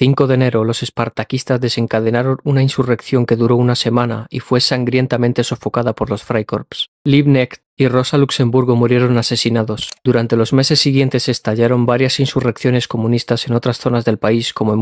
5 de enero los espartaquistas desencadenaron una insurrección que duró una semana y fue sangrientamente sofocada por los Freikorps. Liebknecht y Rosa Luxemburgo murieron asesinados. Durante los meses siguientes estallaron varias insurrecciones comunistas en otras zonas del país como en